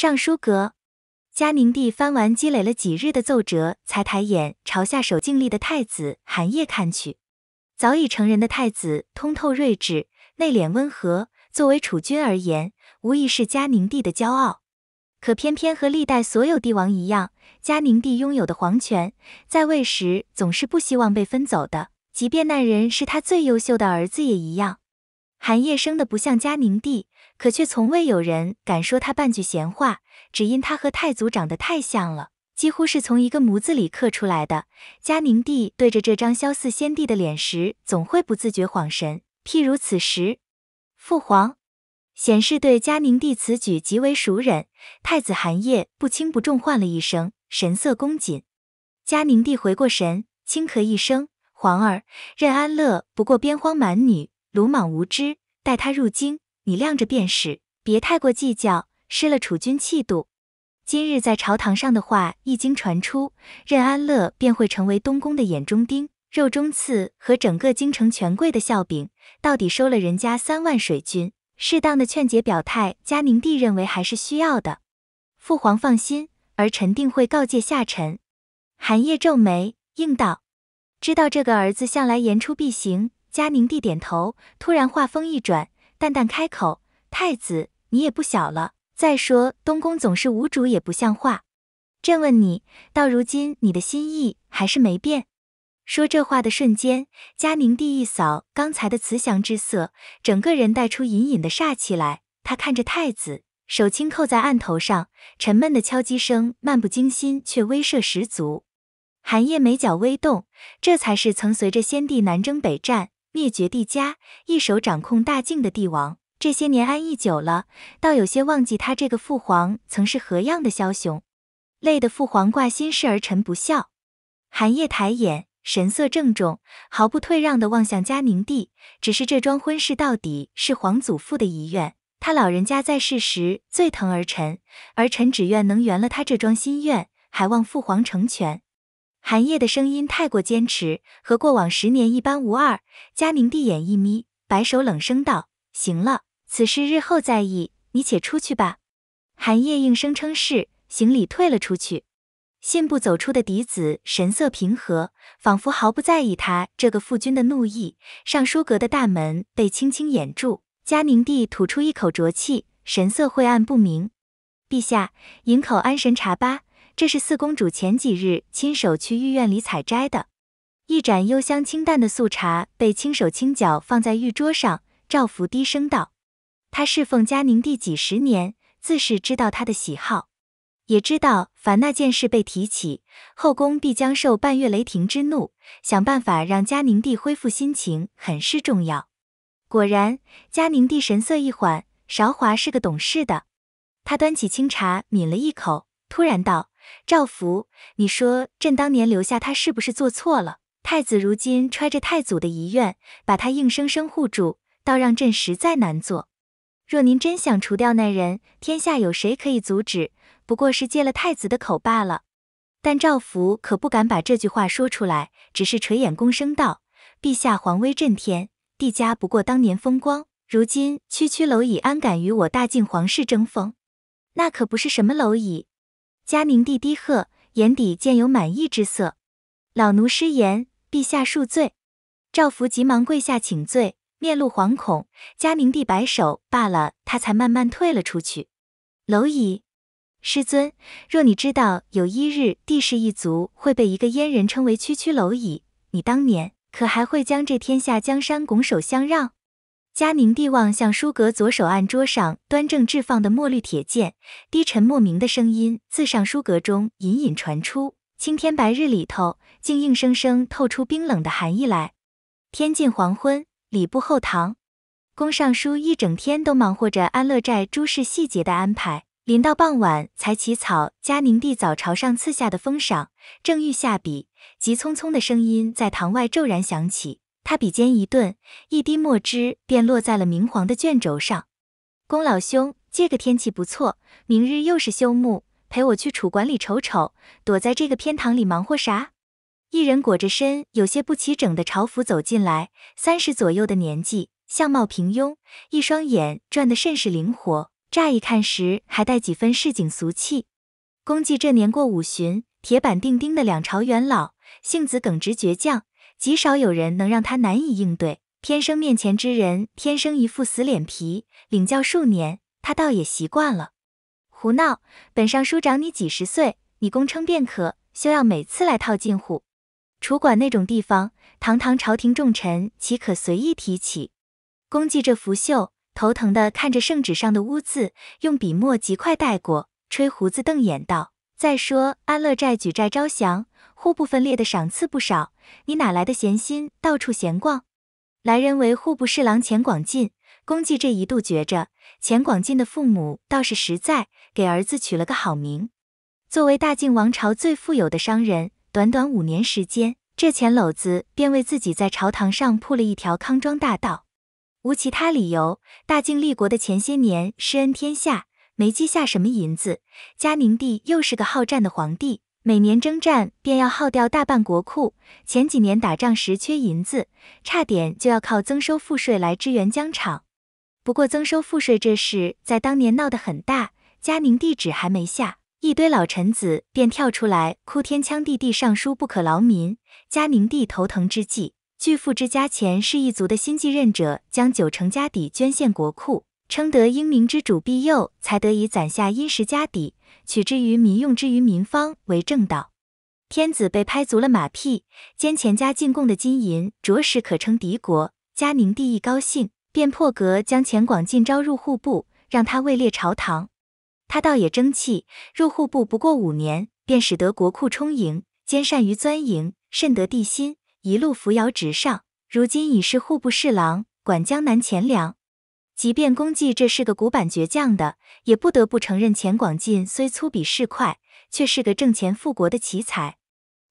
尚书阁，嘉宁帝翻完积累了几日的奏折，才抬眼朝下手静立的太子韩烨看去。早已成人的太子通透睿智，内敛温和，作为储君而言，无疑是嘉宁帝的骄傲。可偏偏和历代所有帝王一样，嘉宁帝拥有的皇权，在位时总是不希望被分走的，即便那人是他最优秀的儿子也一样。韩烨生的不像嘉宁帝。可却从未有人敢说他半句闲话，只因他和太祖长得太像了，几乎是从一个模子里刻出来的。嘉宁帝对着这张肖似先帝的脸时，总会不自觉恍神。譬如此时，父皇，显示对嘉宁帝此举极为熟忍，太子寒夜不轻不重唤了一声，神色恭谨。嘉宁帝回过神，轻咳一声：“皇儿，任安乐不过边荒蛮女，鲁莽无知，待他入京。”你晾着便是，别太过计较，失了储君气度。今日在朝堂上的话一经传出，任安乐便会成为东宫的眼中钉、肉中刺和整个京城权贵的笑柄。到底收了人家三万水军，适当的劝解表态，嘉宁帝认为还是需要的。父皇放心，儿臣定会告诫下臣。韩烨皱眉应道：“知道这个儿子向来言出必行。”嘉宁帝点头，突然话锋一转。淡淡开口：“太子，你也不小了。再说东宫总是无主也不像话。朕问你，到如今你的心意还是没变？”说这话的瞬间，嘉宁帝一扫刚才的慈祥之色，整个人带出隐隐的煞气来。他看着太子，手轻扣在案头上，沉闷的敲击声漫不经心，却威慑十足。寒夜眉角微动，这才是曾随着先帝南征北战。灭绝帝家一手掌控大晋的帝王，这些年安逸久了，倒有些忘记他这个父皇曾是何样的枭雄。累得父皇挂心事，儿臣不孝。寒夜抬眼，神色郑重，毫不退让地望向嘉宁帝。只是这桩婚事到底是皇祖父的遗愿，他老人家在世时最疼儿臣，儿臣只愿能圆了他这桩心愿，还望父皇成全。寒夜的声音太过坚持，和过往十年一般无二。嘉宁帝眼一眯，摆手冷声道：“行了，此事日后再议，你且出去吧。”寒夜应声称是，行礼退了出去。信步走出的嫡子神色平和，仿佛毫不在意他这个父君的怒意。尚书阁的大门被轻轻掩住，嘉宁帝吐出一口浊气，神色晦暗不明。陛下，饮口安神茶吧。这是四公主前几日亲手去御苑里采摘的，一盏幽香清淡的素茶被轻手轻脚放在玉桌上。赵福低声道：“他侍奉嘉宁帝几十年，自是知道他的喜好，也知道凡那件事被提起，后宫必将受半月雷霆之怒。想办法让嘉宁帝恢复心情，很是重要。”果然，嘉宁帝神色一缓。韶华是个懂事的，他端起清茶抿了一口，突然道。赵福，你说朕当年留下他是不是做错了？太子如今揣着太祖的遗愿，把他硬生生护住，倒让朕实在难做。若您真想除掉那人，天下有谁可以阻止？不过是借了太子的口罢了。但赵福可不敢把这句话说出来，只是垂眼恭声道：“陛下皇威震天，帝家不过当年风光，如今区区蝼蚁安敢与我大晋皇室争锋？那可不是什么蝼蚁。”嘉宁帝低喝，眼底见有满意之色。老奴失言，陛下恕罪。赵福急忙跪下请罪，面露惶恐。嘉宁帝摆手罢了，他才慢慢退了出去。蝼蚁，师尊，若你知道有一日帝氏一族会被一个阉人称为区区蝼蚁，你当年可还会将这天下江山拱手相让？嘉宁帝望向书阁，左手案桌上端正置放的墨绿铁剑，低沉莫名的声音自上书阁中隐隐传出，青天白日里头，竟硬生生透出冰冷的寒意来。天近黄昏，礼部后堂，宫尚书一整天都忙活着安乐寨诸事细节的安排，临到傍晚才起草嘉宁帝早朝上赐下的封赏，正欲下笔，急匆匆的声音在堂外骤然响起。他笔尖一顿，一滴墨汁便落在了明黄的卷轴上。宫老兄，这个天气不错，明日又是休沐，陪我去储馆里瞅瞅，躲在这个偏堂里忙活啥？一人裹着身有些不齐整的朝服走进来，三十左右的年纪，相貌平庸，一双眼转得甚是灵活，乍一看时还带几分市井俗气。公骥这年过五旬，铁板钉钉的两朝元老，性子耿直倔强。极少有人能让他难以应对。天生面前之人，天生一副死脸皮，领教数年，他倒也习惯了。胡闹！本尚书长你几十岁，你公称便可，休要每次来套近乎。楚馆那种地方，堂堂朝廷重臣，岂可随意提起？公记这拂袖，头疼地看着圣旨上的污渍，用笔墨极快带过，吹胡子瞪眼道：“再说安乐寨举寨招降。”户部分裂的赏赐不少，你哪来的闲心到处闲逛？来人为户部侍郎钱广进。公绩这一度觉着，钱广进的父母倒是实在，给儿子取了个好名。作为大晋王朝最富有的商人，短短五年时间，这钱篓子便为自己在朝堂上铺了一条康庄大道。无其他理由，大晋立国的前些年施恩天下，没积下什么银子。嘉宁帝又是个好战的皇帝。每年征战便要耗掉大半国库，前几年打仗时缺银子，差点就要靠增收赋税来支援疆场。不过增收赋税这事在当年闹得很大，嘉宁帝旨还没下，一堆老臣子便跳出来哭天抢地地上书不可劳民。嘉宁帝头疼之际，巨富之家钱氏一族的新继任者将九成家底捐献国库。称得英明之主庇佑，才得以攒下殷实家底，取之于民用之于民方为正道。天子被拍足了马屁，兼钱家进贡的金银，着实可称敌国。嘉宁帝一高兴，便破格将钱广进招入户部，让他位列朝堂。他倒也争气，入户部不过五年，便使得国库充盈，兼善于钻营，甚得帝心，一路扶摇直上，如今已是户部侍郎，管江南钱粮。即便公骥这是个古板倔强的，也不得不承认钱广进虽粗鄙市侩，却是个挣钱富国的奇才。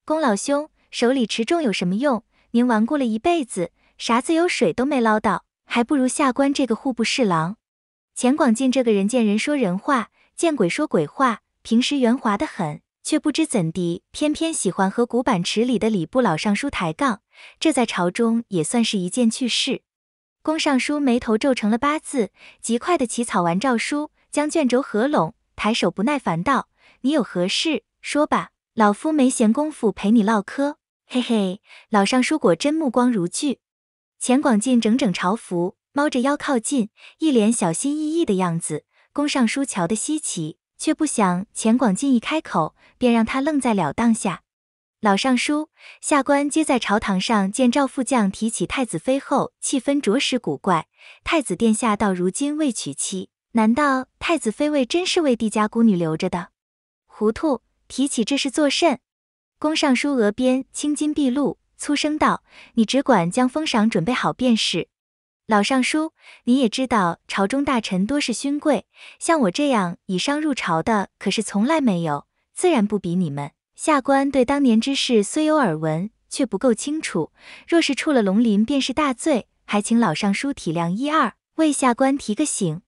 龚老兄手里持重有什么用？您顽固了一辈子，啥子油水都没捞到，还不如下官这个户部侍郎。钱广进这个人见人说人话，见鬼说鬼话，平时圆滑的很，却不知怎地，偏偏喜欢和古板持礼的礼部老尚书抬杠，这在朝中也算是一件趣事。宫尚书眉头皱成了八字，极快地起草完诏书，将卷轴合拢，抬手不耐烦道：“你有何事？说吧，老夫没闲工夫陪你唠嗑。”嘿嘿，老尚书果真目光如炬。钱广进整整朝服，猫着腰靠近，一脸小心翼翼的样子。宫尚书瞧得稀奇，却不想钱广进一开口，便让他愣在了当下。老尚书，下官皆在朝堂上见赵副将提起太子妃后，气氛着实古怪。太子殿下到如今未娶妻，难道太子妃位真是为帝家孤女留着的？糊涂，提起这事作甚？宫尚书额边青筋毕露，粗声道：“你只管将封赏准备好便是。”老尚书，你也知道朝中大臣多是勋贵，像我这样以商入朝的可是从来没有，自然不比你们。下官对当年之事虽有耳闻，却不够清楚。若是触了龙鳞，便是大罪，还请老尚书体谅一二，为下官提个醒。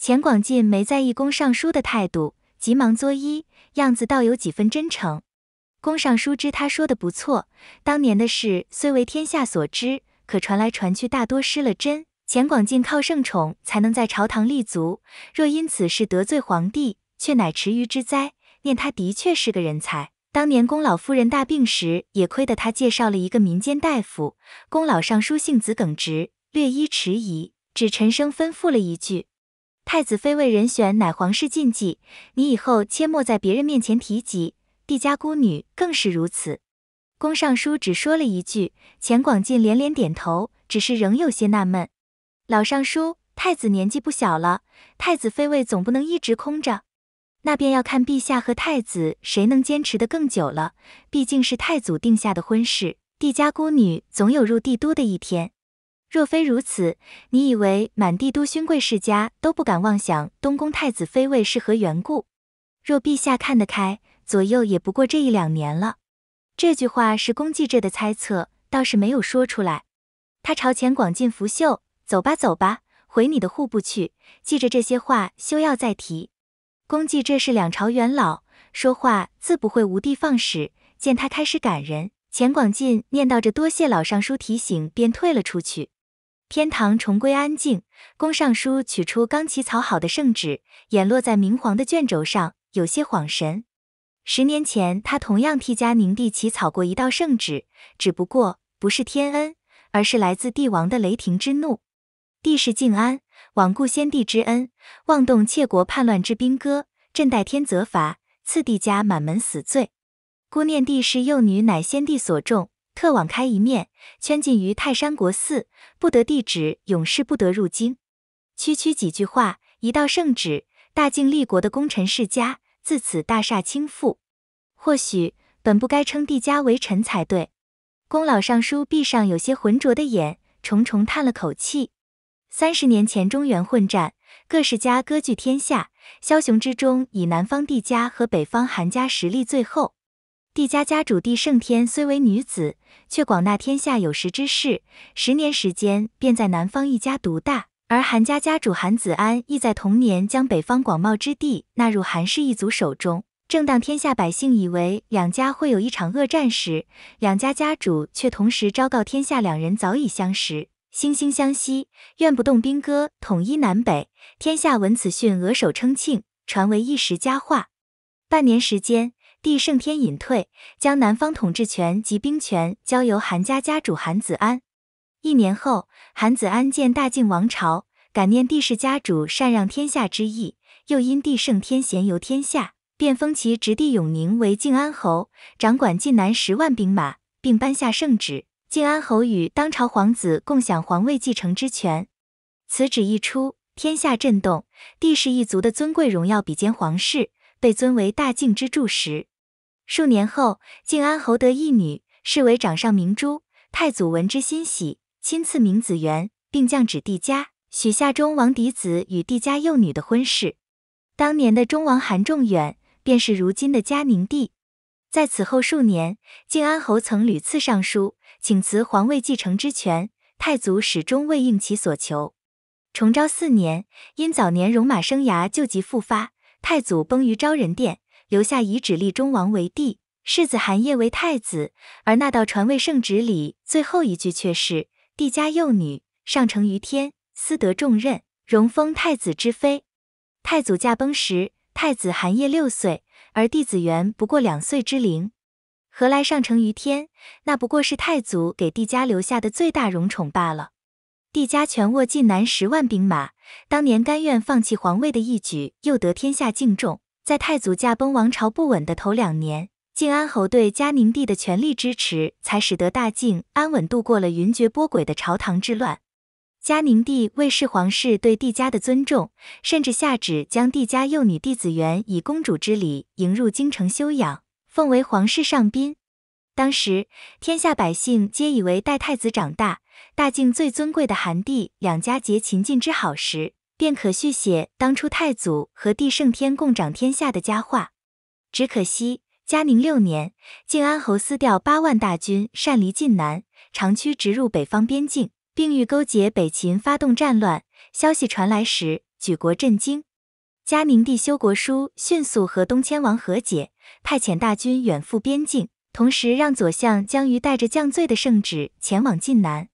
钱广进没在意宫尚书的态度，急忙作揖，样子倒有几分真诚。宫尚书知他说的不错，当年的事虽为天下所知，可传来传去，大多失了真。钱广进靠圣宠才能在朝堂立足，若因此事得罪皇帝，却乃池鱼之灾。念他的确是个人才。当年宫老夫人大病时，也亏得他介绍了一个民间大夫。宫老尚书性子耿直，略一迟疑，只沉声吩咐了一句：“太子妃位人选乃皇室禁忌，你以后切莫在别人面前提及。帝家孤女更是如此。”宫尚书只说了一句，钱广进连连点头，只是仍有些纳闷：“老尚书，太子年纪不小了，太子妃位总不能一直空着。”那便要看陛下和太子谁能坚持的更久了。毕竟是太祖定下的婚事，帝家孤女总有入帝都的一天。若非如此，你以为满帝都勋贵世家都不敢妄想东宫太子妃位是何缘故？若陛下看得开，左右也不过这一两年了。这句话是宫记者的猜测，倒是没有说出来。他朝前广进拂袖，走吧走吧，回你的户部去。记着这些话，休要再提。公骥这是两朝元老，说话自不会无的放矢。见他开始感人，钱广进念叨着多谢老尚书提醒，便退了出去。天堂重归安静，宫尚书取出刚起草好的圣旨，眼落在明黄的卷轴上，有些恍神。十年前，他同样替嘉宁帝起草过一道圣旨，只不过不是天恩，而是来自帝王的雷霆之怒。帝是敬安。罔顾先帝之恩，妄动窃国叛乱之兵戈，朕代天责罚，赐帝家满门死罪。孤念帝是幼女，乃先帝所重，特网开一面，圈禁于泰山国寺，不得帝旨，永世不得入京。区区几句话，一道圣旨，大晋立国的功臣世家自此大厦倾覆。或许本不该称帝家为臣才对。宫老尚书闭上有些浑浊的眼，重重叹了口气。三十年前，中原混战，各世家割据天下。枭雄之中，以南方帝家和北方韩家实力最厚。帝家家主帝胜天虽为女子，却广纳天下有识之士，十年时间便在南方一家独大。而韩家家主韩子安亦在同年将北方广袤之地纳入韩氏一族手中。正当天下百姓以为两家会有一场恶战时，两家家主却同时昭告天下，两人早已相识。惺惺相惜，愿不动兵戈，统一南北。天下闻此讯，额首称庆，传为一时佳话。半年时间，帝圣天隐退，将南方统治权及兵权交由韩家家主韩子安。一年后，韩子安建大晋王朝，感念帝氏家主禅让天下之意，又因帝圣天闲游天下，便封其侄弟永宁为晋安侯，掌管晋南十万兵马，并颁下圣旨。靖安侯与当朝皇子共享皇位继承之权，此旨一出，天下震动。帝氏一族的尊贵荣耀比肩皇室，被尊为大晋之柱石。数年后，靖安侯得一女，视为掌上明珠。太祖闻之欣喜，亲赐名子元，并降旨帝家，许下中王嫡子与帝家幼女的婚事。当年的中王韩仲远，便是如今的嘉宁帝。在此后数年，晋安侯曾屡次上书，请辞皇位继承之权，太祖始终未应其所求。崇昭四年，因早年戎马生涯旧疾复发，太祖崩于昭仁殿，留下遗旨立忠王为帝，世子韩烨为太子。而那道传位圣旨里最后一句却是：帝家幼女，上承于天，私得重任，荣封太子之妃。太祖驾崩时，太子韩烨六岁。而弟子元不过两岁之龄，何来上承于天？那不过是太祖给帝家留下的最大荣宠罢了。帝家全握晋南十万兵马，当年甘愿放弃皇位的一举，又得天下敬重。在太祖驾崩、王朝不稳的头两年，晋安侯对嘉宁帝的全力支持，才使得大晋安稳度过了云谲波诡的朝堂之乱。嘉宁帝为示皇室对帝家的尊重，甚至下旨将帝家幼女帝子元以公主之礼迎入京城修养，奉为皇室上宾。当时天下百姓皆以为待太子长大，大晋最尊贵的韩帝两家结秦晋之好时，便可续写当初太祖和帝圣天共掌天下的佳话。只可惜嘉宁六年，晋安侯撕调八万大军擅离晋南，长驱直入北方边境。并欲勾结北秦发动战乱，消息传来时，举国震惊。嘉宁帝修国书，迅速和东迁王和解，派遣大军远赴边境，同时让左相将于带着降罪的圣旨前往晋南。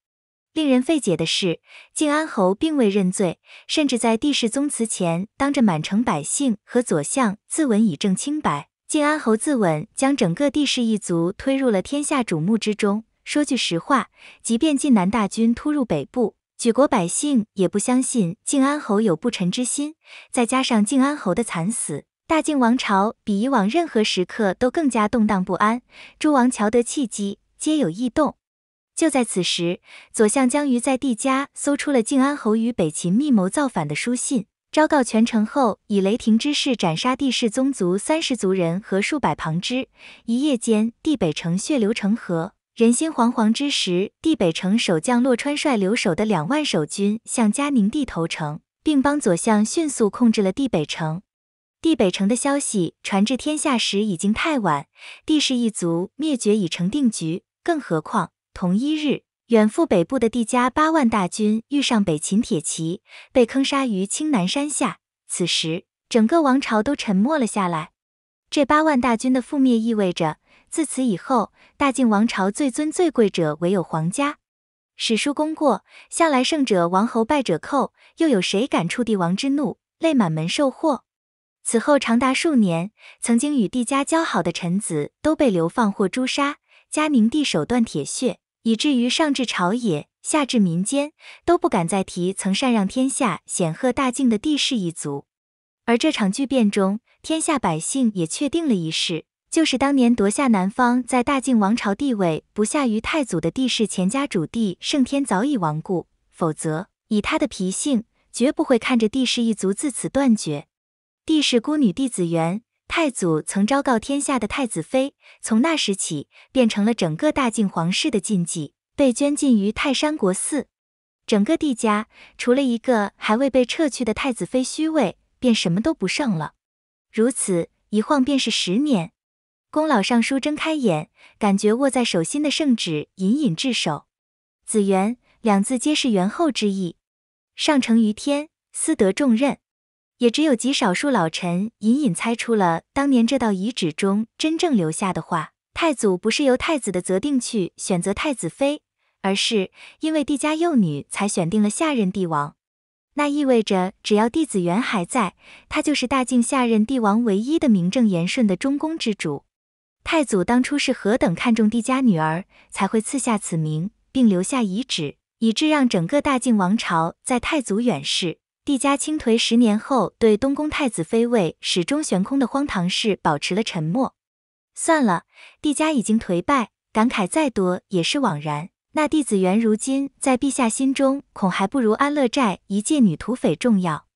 令人费解的是，靖安侯并未认罪，甚至在帝室宗祠前，当着满城百姓和左相自刎以证清白。靖安侯自刎，将整个帝室一族推入了天下瞩目之中。说句实话，即便晋南大军突入北部，举国百姓也不相信静安侯有不臣之心。再加上静安侯的惨死，大晋王朝比以往任何时刻都更加动荡不安。诸王瞧得契机，皆有异动。就在此时，左相姜瑜在帝家搜出了静安侯与北秦密谋造反的书信，昭告全城后，以雷霆之势斩杀帝室宗族三十族人和数百旁支，一夜间，帝北城血流成河。人心惶惶之时，地北城守将洛川率留守的两万守军向嘉宁帝投诚，并帮左相迅速控制了地北城。地北城的消息传至天下时，已经太晚，地氏一族灭绝已成定局。更何况，同一日，远赴北部的地家八万大军遇上北秦铁骑，被坑杀于青南山下。此时，整个王朝都沉默了下来。这八万大军的覆灭，意味着。自此以后，大晋王朝最尊最贵者唯有皇家。史书功过，向来胜者王侯，败者寇，又有谁敢触帝王之怒，泪满门受祸？此后长达数年，曾经与帝家交好的臣子都被流放或诛杀。嘉宁帝手段铁血，以至于上至朝野，下至民间，都不敢再提曾禅让天下、显赫大晋的帝氏一族。而这场巨变中，天下百姓也确定了一事。就是当年夺下南方，在大晋王朝地位不下于太祖的帝室钱家主帝圣天早已亡故，否则以他的脾性，绝不会看着帝氏一族自此断绝。帝氏孤女弟子元，太祖曾昭告天下的太子妃，从那时起变成了整个大晋皇室的禁忌，被捐禁于泰山国寺。整个帝家除了一个还未被撤去的太子妃虚位，便什么都不剩了。如此一晃便是十年。宫老尚书睁开眼，感觉握在手心的圣旨隐隐至手。子元两字皆是元后之意，上承于天，私得重任。也只有极少数老臣隐隐猜出了当年这道遗旨中真正留下的话：太祖不是由太子的择定去选择太子妃，而是因为帝家幼女才选定了下任帝王。那意味着，只要帝子元还在，他就是大晋下任帝王唯一的名正言顺的中宫之主。太祖当初是何等看重帝家女儿，才会赐下此名，并留下遗旨，以致让整个大晋王朝在太祖远逝，帝家倾颓十年后，对东宫太子妃位始终悬空的荒唐事保持了沉默。算了，帝家已经颓败，感慨再多也是枉然。那弟子元如今在陛下心中，恐还不如安乐寨一介女土匪重要。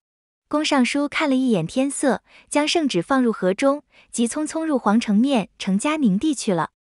宫尚书看了一眼天色，将圣旨放入盒中，急匆匆入皇城面程嘉宁帝去了。